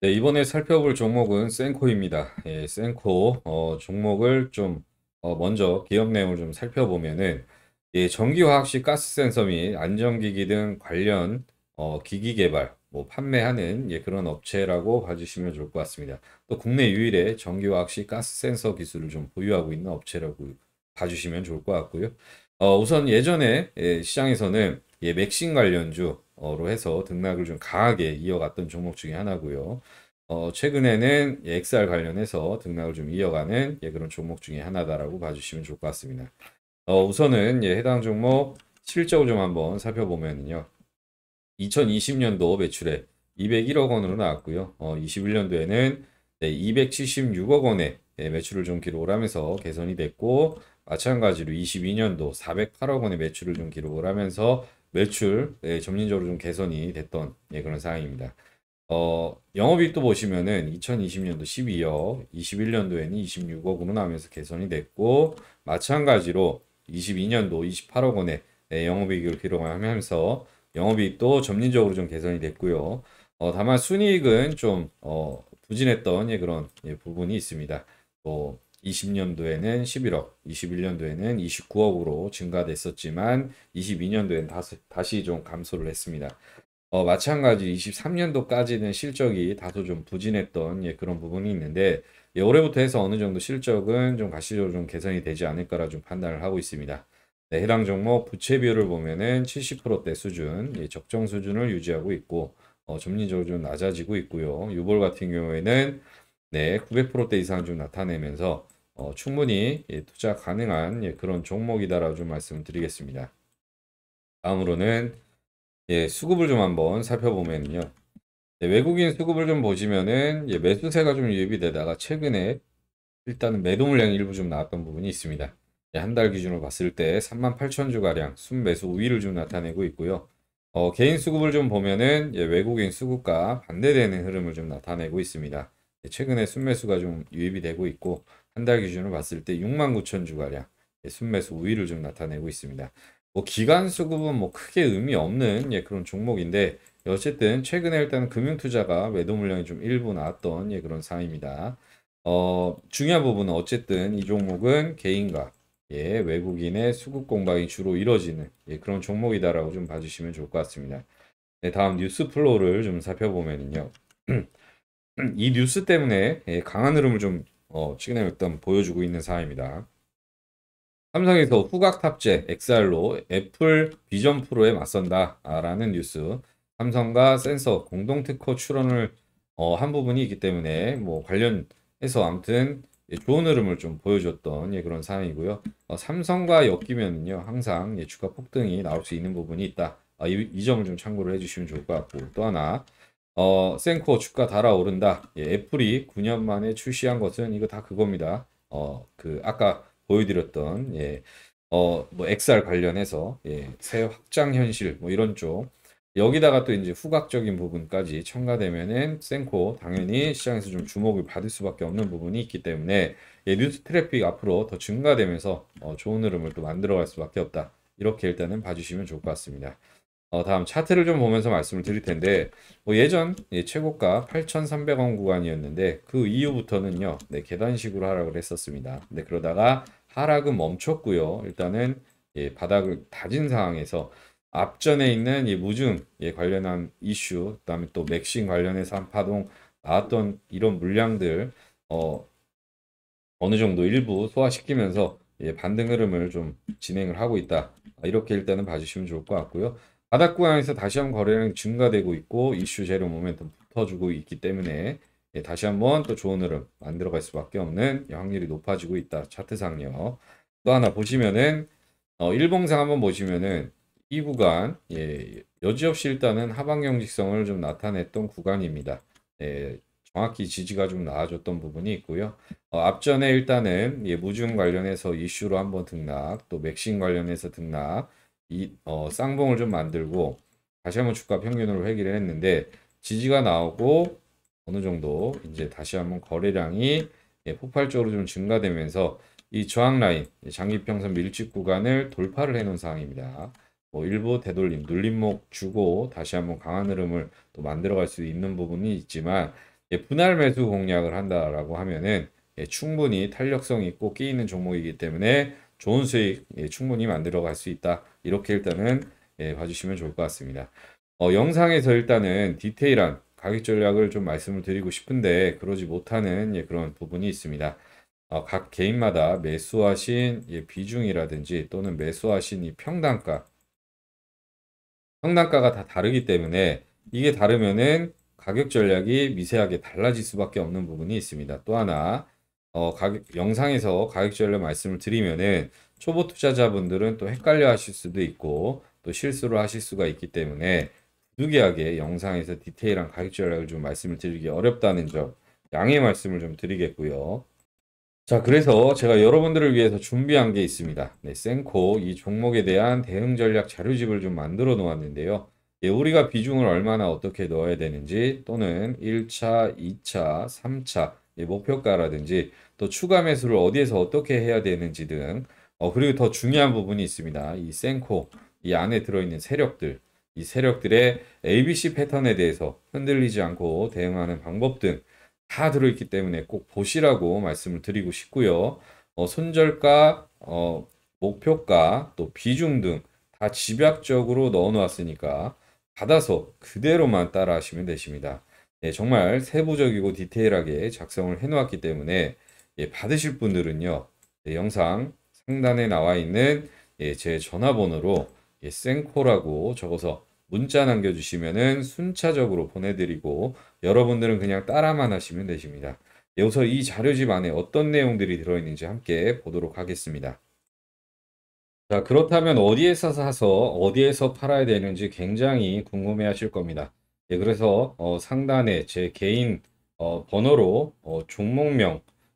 네, 이번에 살펴볼 종목은 센코입니다. 예, 센코 어, 종목을 좀 어, 먼저 기업 내용을 좀 살펴보면은 예, 전기화학식 가스 센서 및 안전기기 등 관련 어, 기기 개발 뭐 판매하는 예, 그런 업체라고 봐주시면 좋을 것 같습니다. 또 국내 유일의 전기화학식 가스 센서 기술을 좀 보유하고 있는 업체라고 봐주시면 좋을 것 같고요. 어, 우선 예전에 예, 시장에서는 예, 맥신 관련주 로 해서 등락을 좀 강하게 이어갔던 종목 중에 하나고요. 어, 최근에는 XR 관련해서 등락을 좀 이어가는 예, 그런 종목 중에 하나다라고 봐주시면 좋을 것 같습니다. 어, 우선은 예, 해당 종목 실적을 좀 한번 살펴보면요. 2020년도 매출액 201억 원으로 나왔고요. 어, 21년도에는 네, 276억 원의 예, 매출을 좀 기록을 하면서 개선이 됐고 마찬가지로 22년도 408억 원의 매출을 좀 기록을 하면서 매출 예, 점진적으로 좀 개선이 됐던 예, 그런 상황입니다. 어, 영업이익도 보시면은 2020년도 12억, 21년도에는 26억으로 나면서 개선이 됐고 마찬가지로 22년도 28억 원의 예, 영업이익을 기록하면서 영업이익도 점진적으로 좀 개선이 됐고요. 어, 다만 순이익은 좀 어, 부진했던 예, 그런 예, 부분이 있습니다. 또 뭐, 20년도에는 11억, 21년도에는 29억으로 증가됐었지만 22년도엔 다시, 다시 좀 감소를 했습니다. 어, 마찬가지 23년도까지는 실적이 다소 좀 부진했던 예, 그런 부분이 있는데 예, 올해부터 해서 어느 정도 실적은 좀 가시적으로 좀 개선이 되지 않을까라 좀 판단을 하고 있습니다. 네, 해당 종목 부채 비율을 보면은 70%대 수준, 예, 적정 수준을 유지하고 있고 어, 점진적으로 좀 낮아지고 있고요. 유볼 같은 경우에는 네, 900%대 이상 좀 나타내면서 어, 충분히 예, 투자 가능한 예, 그런 종목이다라고 좀 말씀드리겠습니다. 다음으로는 예, 수급을 좀 한번 살펴보면요. 예, 외국인 수급을 좀 보시면은 예, 매수세가 좀 유입이 되다가 최근에 일단 매도 물량 일부 좀 나왔던 부분이 있습니다. 예, 한 달 기준으로 봤을 때 38,000주가량 순매수 우위를 좀 나타내고 있고요. 어, 개인 수급을 좀 보면은 예, 외국인 수급과 반대되는 흐름을 좀 나타내고 있습니다. 예, 최근에 순매수가 좀 유입이 되고 있고 한달 기준으로 봤을 때 6만 9천 주가량 예, 순매수 우위를 좀 나타내고 있습니다. 뭐 기간 수급은 뭐 크게 의미 없는 예, 그런 종목인데 어쨌든 최근에 일단 금융투자가 매도 물량이 좀 일부 나왔던 예, 그런 상황입니다. 어, 중요한 부분은 어쨌든 이 종목은 개인과 예, 외국인의 수급 공방이 주로 이뤄지는 예, 그런 종목이다라고 좀 봐주시면 좋을 것 같습니다. 네, 다음 뉴스 플로우를 좀 살펴보면요. 이 뉴스 때문에 예, 강한 흐름을 좀 어, 시그널 역단 보여주고 있는 사항입니다 삼성에서 후각 탑재 XR로 애플 비전 프로에 맞선다라는 아, 뉴스. 삼성과 센서 공동 특허 출원을 어, 한 부분이 있기 때문에 뭐 관련해서 아무튼 예, 좋은 흐름을 좀 보여줬던 예, 그런 상황이고요. 어, 삼성과 엮이면요 항상 예, 주가 폭등이 나올 수 있는 부분이 있다. 아, 이, 이 점을 좀 참고를 해주시면 좋을 것 같고 또 하나 어, 센코어 주가 달아오른다. 예, 애플이 9년 만에 출시한 것은 이거 다 그겁니다. 어, 그 아까 보여드렸던 예, 어, 뭐 XR 관련해서 예, 새 확장 현실 뭐 이런 쪽 여기다가 또 이제 후각적인 부분까지 첨가되면은 센코 당연히 시장에서 좀 주목을 받을 수밖에 없는 부분이 있기 때문에 예, 뉴스 트래픽 앞으로 더 증가되면서 어, 좋은 흐름을 또 만들어갈 수밖에 없다. 이렇게 일단은 봐주시면 좋을 것 같습니다. 어, 다음 차트를 좀 보면서 말씀을 드릴 텐데 뭐 예전 예, 최고가 8,300원 구간이었는데 그 이후부터는요 네, 계단식으로 하락을 했었습니다. 네, 그러다가 하락은 멈췄고요. 일단은 예, 바닥을 다진 상황에서 앞전에 있는 이 무중 예, 관련한 이슈, 그다음에 또 맥신 관련해서 한파동 나왔던 이런 물량들 어, 어느 정도 일부 소화시키면서 예, 반등 흐름을 좀 진행을 하고 있다. 이렇게 일단은 봐주시면 좋을 것 같고요. 바닥구간에서 다시 한 번 거래량 증가되고 있고 이슈 재료 모멘텀 붙어주고 있기 때문에 예, 다시 한번 또 좋은 흐름 만들어갈 수밖에 없는 확률이 높아지고 있다. 차트상요. 또 하나 보시면은 어, 일봉상 한번 보시면은 이 구간 예, 여지없이 일단은 하방 경직성을 좀 나타냈던 구간입니다. 예, 정확히 지지가 좀나아졌던 부분이 있고요. 어, 앞전에 일단은 예, 무중 관련해서 이슈로 한번 등락, 또 맥신 관련해서 등락, 이, 어, 쌍봉을 좀 만들고 다시 한번 주가 평균으로 회귀를 했는데 지지가 나오고 어느 정도 이제 다시 한번 거래량이 예, 폭발적으로 좀 증가되면서 이 저항 라인 장기평선 밀집 구간을 돌파를 해놓은 상황입니다. 뭐 일부 되돌림 눌림목 주고 다시 한번 강한 흐름을 또 만들어갈 수 있는 부분이 있지만 예, 분할 매수 공략을 한다라고 하면은 예, 충분히 탄력성 있고 끼 있는 종목이기 때문에 좋은 수익 예, 충분히 만들어 갈 수 있다. 이렇게 일단은 예, 봐주시면 좋을 것 같습니다. 어, 영상에서 일단은 디테일한 가격 전략을 좀 말씀을 드리고 싶은데 그러지 못하는 예, 그런 부분이 있습니다. 어, 각 개인마다 매수하신 예, 비중이라든지 또는 매수하신 이 평단가 평단가가 다 다르기 때문에 이게 다르면은 가격 전략이 미세하게 달라질 수밖에 없는 부분이 있습니다. 또 하나 어, 가격, 영상에서 가격 전략 말씀을 드리면은 초보 투자자분들은 또 헷갈려 하실 수도 있고 또 실수를 하실 수가 있기 때문에 부득이하게 영상에서 디테일한 가격 전략을 좀 말씀을 드리기 어렵다는 점 양해 말씀을 좀 드리겠고요. 자 그래서 제가 여러분들을 위해서 준비한 게 있습니다. 네, 센코 이 종목에 대한 대응 전략 자료집을 좀 만들어 놓았는데요. 예, 우리가 비중을 얼마나 어떻게 넣어야 되는지 또는 1차, 2차, 3차 예, 목표가라든지 또 추가 매수를 어디에서 어떻게 해야 되는지 등 어, 그리고 더 중요한 부분이 있습니다. 이 센코 이 안에 들어있는 세력들 이 세력들의 ABC 패턴에 대해서 흔들리지 않고 대응하는 방법 등 다 들어있기 때문에 꼭 보시라고 말씀을 드리고 싶고요. 어, 손절가, 어, 목표가, 또 비중 등 다 집약적으로 넣어놓았으니까 받아서 그대로만 따라 하시면 되십니다. 네, 정말 세부적이고 디테일하게 작성을 해놓았기 때문에 예, 받으실 분들은요. 네, 영상 상단에 나와 있는 예, 제 전화번호로 예, 생코라고 적어서 문자 남겨주시면은 순차적으로 보내드리고 여러분들은 그냥 따라만 하시면 되십니다. 여기서 예, 이 자료집 안에 어떤 내용들이 들어있는지 함께 보도록 하겠습니다. 자 그렇다면 어디에서 사서 어디에서 팔아야 되는지 굉장히 궁금해 하실 겁니다. 예, 그래서 어, 상단에 제 개인 어, 번호로 어, 종목명